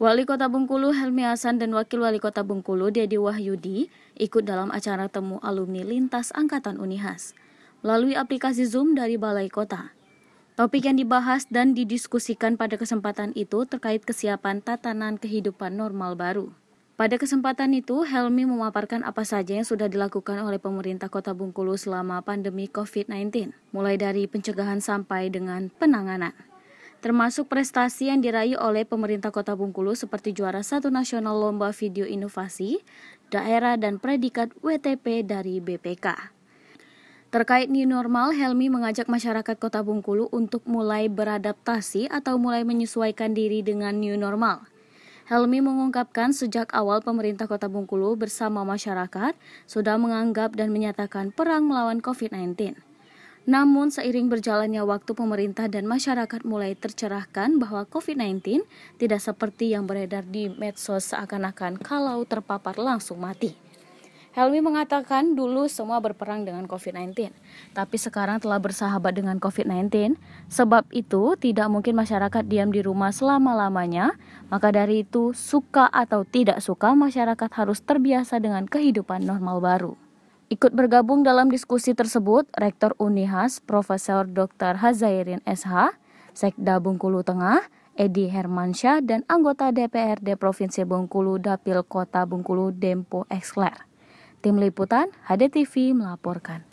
Wali Kota Bengkulu Helmi Hasan dan Wakil Wali Kota Bengkulu Dedi Wahyudi ikut dalam acara temu alumni lintas angkatan Unihas melalui aplikasi Zoom dari Balai Kota. Topik yang dibahas dan didiskusikan pada kesempatan itu terkait kesiapan tatanan kehidupan normal baru. Pada kesempatan itu, Helmi memaparkan apa saja yang sudah dilakukan oleh pemerintah Kota Bungkulu selama pandemi COVID-19, mulai dari pencegahan sampai dengan penanganan termasuk prestasi yang diraih oleh pemerintah Kota Bungkulu seperti juara satu nasional lomba video inovasi, daerah dan predikat WTP dari BPK. Terkait new normal, Helmi mengajak masyarakat Kota Bungkulu untuk mulai beradaptasi atau mulai menyesuaikan diri dengan new normal. Helmi mengungkapkan sejak awal pemerintah Kota Bungkulu bersama masyarakat sudah menganggap dan menyatakan perang melawan COVID-19. Namun seiring berjalannya waktu pemerintah dan masyarakat mulai tercerahkan bahwa COVID-19 tidak seperti yang beredar di medsos seakan-akan kalau terpapar langsung mati. Helmi mengatakan dulu semua berperang dengan COVID-19, tapi sekarang telah bersahabat dengan COVID-19. Sebab itu, tidak mungkin masyarakat diam di rumah selama-lamanya. Maka dari itu, suka atau tidak suka, masyarakat harus terbiasa dengan kehidupan normal baru. Ikut bergabung dalam diskusi tersebut Rektor Unihas Profesor Dr. Hazairin SH, Sekda Bungkulu Tengah, Edi Hermansyah dan anggota DPRD Provinsi Bungkulu Dapil Kota Bungkulu Dempo Eksler. Tim Liputan HDTV melaporkan.